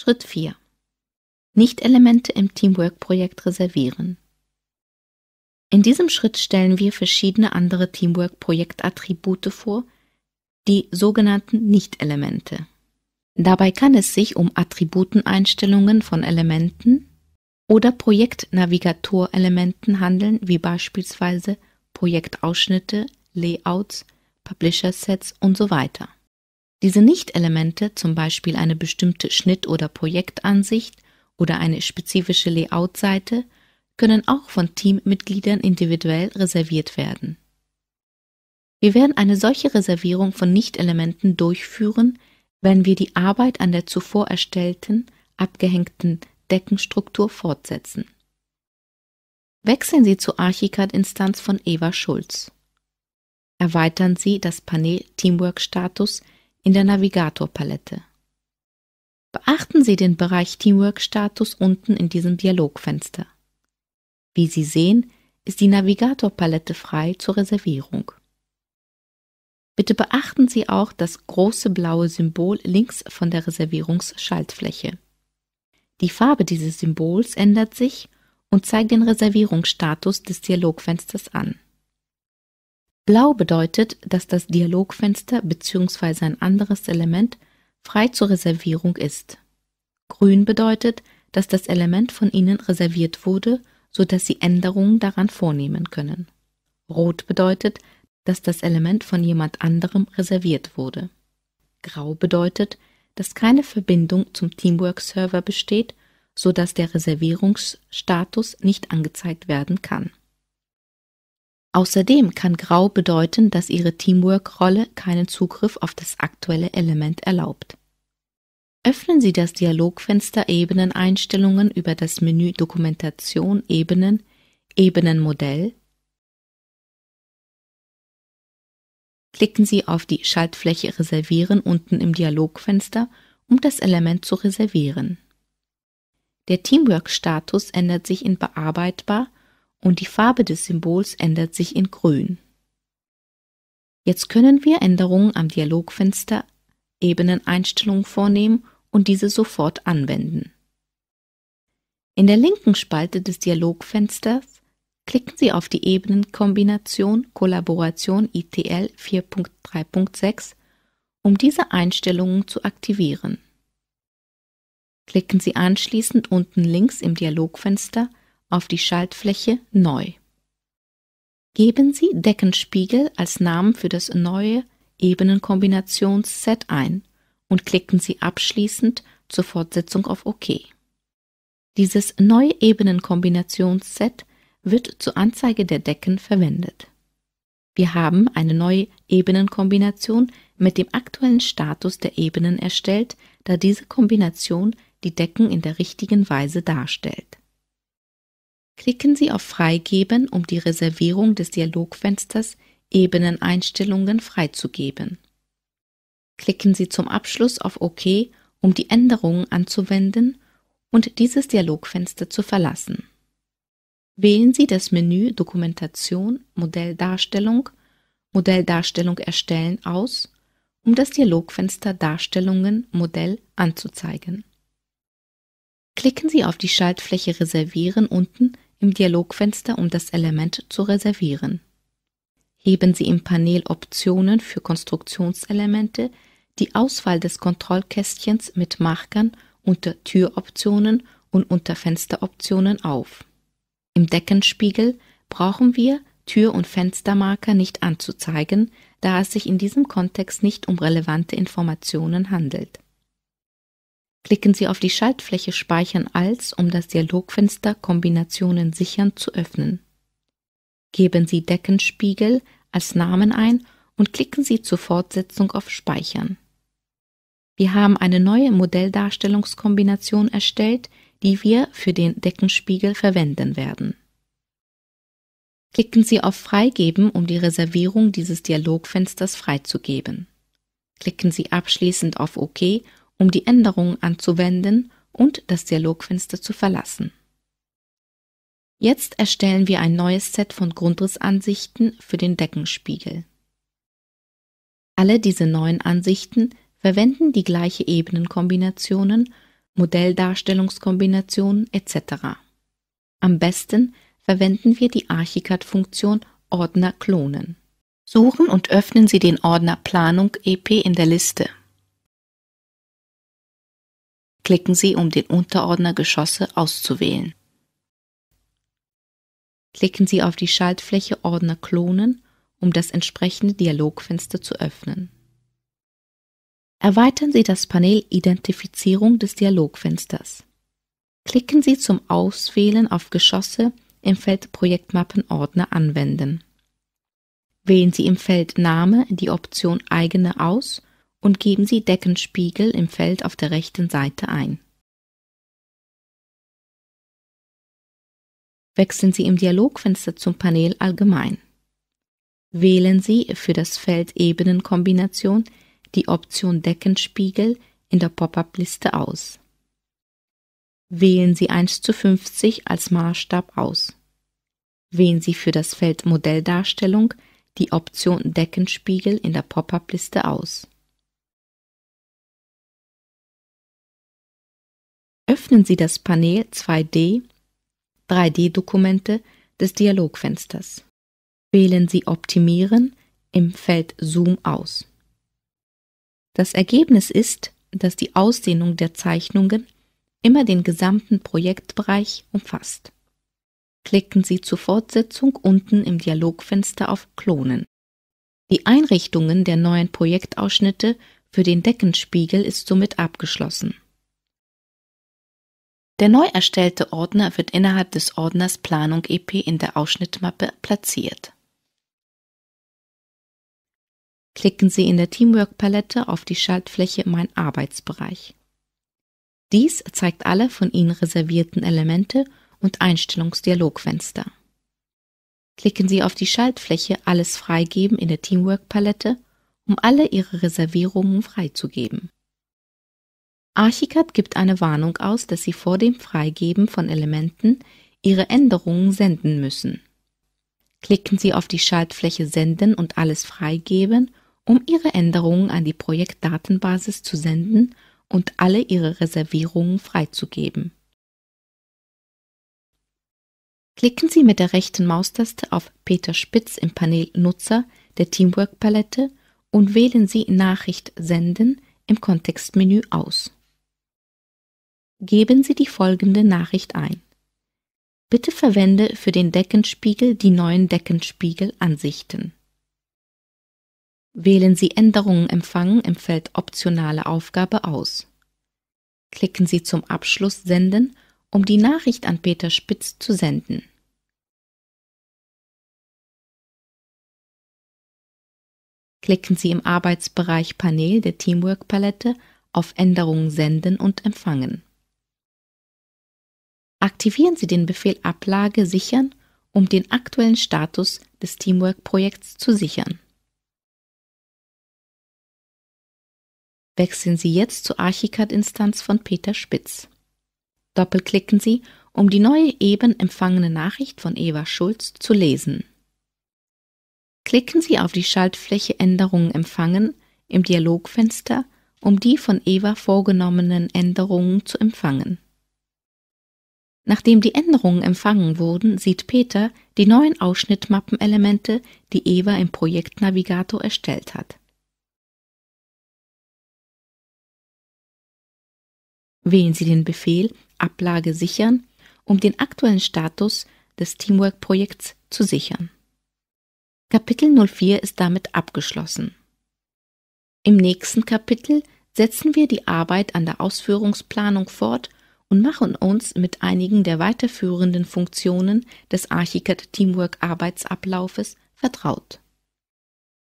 Schritt 4. Nicht-Elemente im Teamwork-Projekt reservieren. In diesem Schritt stellen wir verschiedene andere Teamwork-Projektattribute vor, die sogenannten Nicht-Elemente. Dabei kann es sich um Attributeneinstellungen von Elementen oder Projektnavigator-Elementen handeln, wie beispielsweise Projektausschnitte, Layouts, Publisher-Sets und so weiter. Diese Nicht-Elemente, zum Beispiel eine bestimmte Schnitt- oder Projektansicht oder eine spezifische Layout-Seite, können auch von Teammitgliedern individuell reserviert werden. Wir werden eine solche Reservierung von Nicht-Elementen durchführen, wenn wir die Arbeit an der zuvor erstellten, abgehängten Deckenstruktur fortsetzen. Wechseln Sie zur Archicad-Instanz von Eva Schulz. Erweitern Sie das Panel Teamwork-Status in der Navigator-Palette. Beachten Sie den Bereich Teamwork-Status unten in diesem Dialogfenster. Wie Sie sehen, ist die Navigator-Palette frei zur Reservierung. Bitte beachten Sie auch das große blaue Symbol links von der Reservierungsschaltfläche. Die Farbe dieses Symbols ändert sich und zeigt den Reservierungsstatus des Dialogfensters an. Blau bedeutet, dass das Dialogfenster bzw. ein anderes Element frei zur Reservierung ist. Grün bedeutet, dass das Element von Ihnen reserviert wurde, sodass Sie Änderungen daran vornehmen können. Rot bedeutet, dass das Element von jemand anderem reserviert wurde. Grau bedeutet, dass keine Verbindung zum Teamwork-Server besteht, sodass der Reservierungsstatus nicht angezeigt werden kann. Außerdem kann Grau bedeuten, dass ihre Teamwork-Rolle keinen Zugriff auf das aktuelle Element erlaubt. Öffnen Sie das Dialogfenster Ebeneneinstellungen über das Menü Dokumentation Ebenen, Ebenenmodell. Klicken Sie auf die Schaltfläche Reservieren unten im Dialogfenster, um das Element zu reservieren. Der Teamwork-Status ändert sich in Bearbeitbar und die Farbe des Symbols ändert sich in grün. Jetzt können wir Änderungen am Dialogfenster Ebeneneinstellungen vornehmen und diese sofort anwenden. In der linken Spalte des Dialogfensters klicken Sie auf die Ebenenkombination Kollaboration ITL 4.3.6, um diese Einstellungen zu aktivieren. Klicken Sie anschließend unten links im Dialogfenster auf die Schaltfläche Neu. Geben Sie Deckenspiegel als Namen für das neue Ebenenkombinationsset ein und klicken Sie abschließend zur Fortsetzung auf OK. Dieses neue Ebenenkombinationsset wird zur Anzeige der Decken verwendet. Wir haben eine neue Ebenenkombination mit dem aktuellen Status der Ebenen erstellt, da diese Kombination die Decken in der richtigen Weise darstellt. Klicken Sie auf Freigeben, um die Reservierung des Dialogfensters Ebeneneinstellungen freizugeben. Klicken Sie zum Abschluss auf OK, um die Änderungen anzuwenden und dieses Dialogfenster zu verlassen. Wählen Sie das Menü Dokumentation, Modelldarstellung, Modelldarstellung erstellen aus, um das Dialogfenster Darstellungen Modell anzuzeigen. Klicken Sie auf die Schaltfläche Reservieren unten im Dialogfenster, um das Element zu reservieren. Heben Sie im Panel Optionen für Konstruktionselemente, die Auswahl des Kontrollkästchens mit Markern unter Türoptionen und unter Fensteroptionen auf. Im Deckenspiegel brauchen wir Tür- und Fenstermarker nicht anzuzeigen, da es sich in diesem Kontext nicht um relevante Informationen handelt. Klicken Sie auf die Schaltfläche Speichern als, um das Dialogfenster Kombinationen sichern zu öffnen. Geben Sie Deckenspiegel als Namen ein und klicken Sie zur Fortsetzung auf Speichern. Wir haben eine neue Modelldarstellungskombination erstellt, die wir für den Deckenspiegel verwenden werden. Klicken Sie auf Freigeben, um die Reservierung dieses Dialogfensters freizugeben. Klicken Sie abschließend auf OK, um die Änderungen anzuwenden und das Dialogfenster zu verlassen. Jetzt erstellen wir ein neues Set von Grundrissansichten für den Deckenspiegel. Alle diese neuen Ansichten verwenden die gleiche Ebenenkombinationen, Modelldarstellungskombinationen etc. Am besten verwenden wir die Archicad-Funktion Ordner klonen. Suchen und öffnen Sie den Ordner Planung EP in der Liste. Klicken Sie, um den Unterordner Geschosse auszuwählen. Klicken Sie auf die Schaltfläche Ordner Klonen, um das entsprechende Dialogfenster zu öffnen. Erweitern Sie das Panel Identifizierung des Dialogfensters. Klicken Sie zum Auswählen auf Geschosse im Feld Projektmappenordner anwenden. Wählen Sie im Feld Name die Option Eigene aus und geben Sie Deckenspiegel im Feld auf der rechten Seite ein. Wechseln Sie im Dialogfenster zum Panel Allgemein. Wählen Sie für das Feld Ebenenkombination die Option Deckenspiegel in der Pop-up-Liste aus. Wählen Sie 1 zu 50 als Maßstab aus. Wählen Sie für das Feld Modelldarstellung die Option Deckenspiegel in der Pop-up-Liste aus. öffnen Sie das Panel 2D 3D-Dokumente des Dialogfensters. Wählen Sie Optimieren im Feld Zoom aus. Das Ergebnis ist, dass die Ausdehnung der Zeichnungen immer den gesamten Projektbereich umfasst. Klicken Sie zur Fortsetzung unten im Dialogfenster auf Klonen. Die Einrichtungen der neuen Projektausschnitte für den Deckenspiegel ist somit abgeschlossen. Der neu erstellte Ordner wird innerhalb des Ordners Planung ep in der Ausschnittmappe platziert. Klicken Sie in der Teamwork-Palette auf die Schaltfläche Mein Arbeitsbereich. Dies zeigt alle von Ihnen reservierten Elemente und Einstellungsdialogfenster. Klicken Sie auf die Schaltfläche Alles freigeben in der Teamwork-Palette, um alle Ihre Reservierungen freizugeben. Archicad gibt eine Warnung aus, dass Sie vor dem Freigeben von Elementen Ihre Änderungen senden müssen. Klicken Sie auf die Schaltfläche Senden und alles freigeben, um Ihre Änderungen an die Projektdatenbasis zu senden und alle Ihre Reservierungen freizugeben. Klicken Sie mit der rechten Maustaste auf Peter Spitz im Panel Nutzer der Teamwork-Palette und wählen Sie Nachricht Senden im Kontextmenü aus geben Sie die folgende Nachricht ein. Bitte verwende für den Deckenspiegel die neuen Deckenspiegelansichten. Wählen Sie Änderungen empfangen im Feld Optionale Aufgabe aus. Klicken Sie zum Abschluss Senden, um die Nachricht an Peter Spitz zu senden. Klicken Sie im Arbeitsbereich Panel der Teamwork-Palette auf Änderungen senden und empfangen aktivieren Sie den Befehl Ablage sichern, um den aktuellen Status des Teamwork-Projekts zu sichern. Wechseln Sie jetzt zur Archicad-Instanz von Peter Spitz. Doppelklicken Sie, um die neue eben empfangene Nachricht von Eva Schulz zu lesen. Klicken Sie auf die Schaltfläche Änderungen empfangen im Dialogfenster, um die von Eva vorgenommenen Änderungen zu empfangen. Nachdem die Änderungen empfangen wurden, sieht Peter die neuen Ausschnittmappenelemente, die Eva im Projektnavigator erstellt hat. Wählen Sie den Befehl Ablage sichern, um den aktuellen Status des Teamwork-Projekts zu sichern. Kapitel 04 ist damit abgeschlossen. Im nächsten Kapitel setzen wir die Arbeit an der Ausführungsplanung fort und machen uns mit einigen der weiterführenden Funktionen des Archicad Teamwork Arbeitsablaufes vertraut.